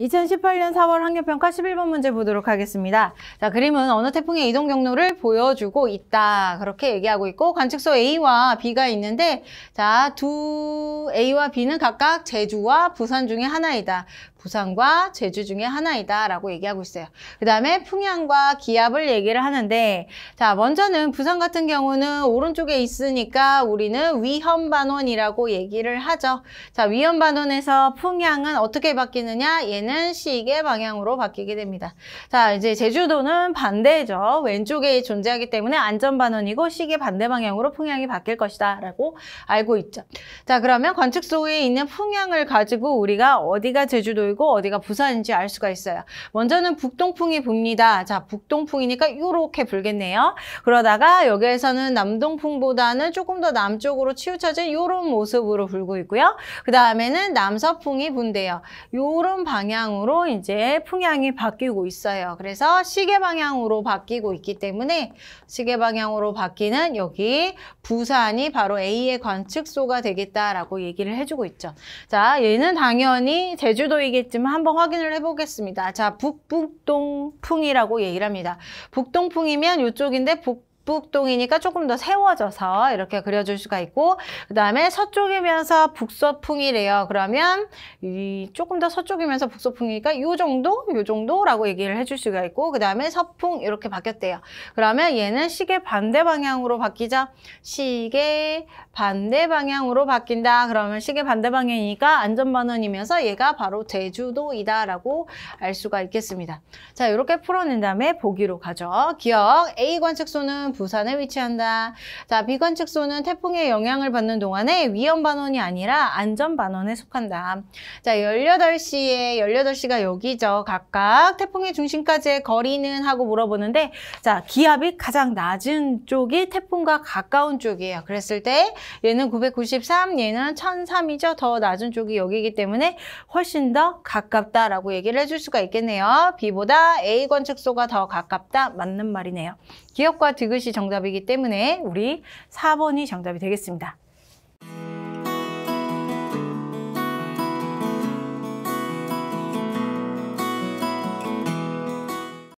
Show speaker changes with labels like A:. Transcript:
A: 2018년 4월 학력평가 11번 문제 보도록 하겠습니다. 자, 그림은 어느 태풍의 이동 경로를 보여주고 있다. 그렇게 얘기하고 있고 관측소 A와 B가 있는데 자, 두 A와 B는 각각 제주와 부산 중에 하나이다. 부산과 제주 중에 하나이다 라고 얘기하고 있어요. 그 다음에 풍향과 기압을 얘기를 하는데 자 먼저는 부산 같은 경우는 오른쪽에 있으니까 우리는 위험반원이라고 얘기를 하죠. 자 위험반원에서 풍향은 어떻게 바뀌느냐 얘는 내는 시계 방향으로 바뀌게 됩니다. 자, 이제 제주도는 반대죠. 왼쪽에 존재하기 때문에 안전반원이고 시계 반대 방향으로 풍향이 바뀔 것이다 라고 알고 있죠. 자, 그러면 관측 속에 있는 풍향을 가지고 우리가 어디가 제주도이고 어디가 부산인지 알 수가 있어요. 먼저는 북동풍이 붑니다. 자, 북동풍이니까 이렇게 불겠네요. 그러다가 여기에서는 남동풍보다는 조금 더 남쪽으로 치우쳐진 이런 모습으로 불고 있고요. 그 다음에는 남서풍이 분대요. 이런 방향 방향으로 이제 풍향이 바뀌고 있어요. 그래서 시계 방향으로 바뀌고 있기 때문에 시계 방향으로 바뀌는 여기 부산이 바로 A의 관측소가 되겠다라고 얘기를 해주고 있죠. 자, 얘는 당연히 제주도이겠지만 한번 확인을 해보겠습니다. 자, 북북동풍이라고 얘기를 합니다. 북동풍이면 이쪽인데 북 북북동이니까 조금 더 세워져서 이렇게 그려줄 수가 있고 그 다음에 서쪽이면서 북서풍이래요. 그러면 이 조금 더 서쪽이면서 북서풍이니까 요 정도? 요 정도라고 얘기를 해줄 수가 있고 그 다음에 서풍 이렇게 바뀌었대요. 그러면 얘는 시계 반대 방향으로 바뀌자. 시계 반대 방향으로 바뀐다. 그러면 시계 반대 방향이니까 안전반원이면서 얘가 바로 제주도이다라고 알 수가 있겠습니다. 자 이렇게 풀어낸 다음에 보기로 가죠. 기억 A 관측소는 부산에 위치한다. 자, 비관측소는 태풍의 영향을 받는 동안에 위험반원이 아니라 안전반원에 속한다. 자, 열여덟 시에 열여덟 시가 여기죠. 각각 태풍의 중심까지의 거리는 하고 물어보는데 자, 기압이 가장 낮은 쪽이 태풍과 가까운 쪽이에요. 그랬을 때 얘는 구백구십삼, 얘는 천삼이죠더 낮은 쪽이 여기기 때문에 훨씬 더 가깝다라고 얘기를 해줄 수가 있겠네요. B보다 A 관측소가 더 가깝다. 맞는 말이네요. 기업과 디귿이 정답이기 때문에 우리 4번이 정답이 되겠습니다.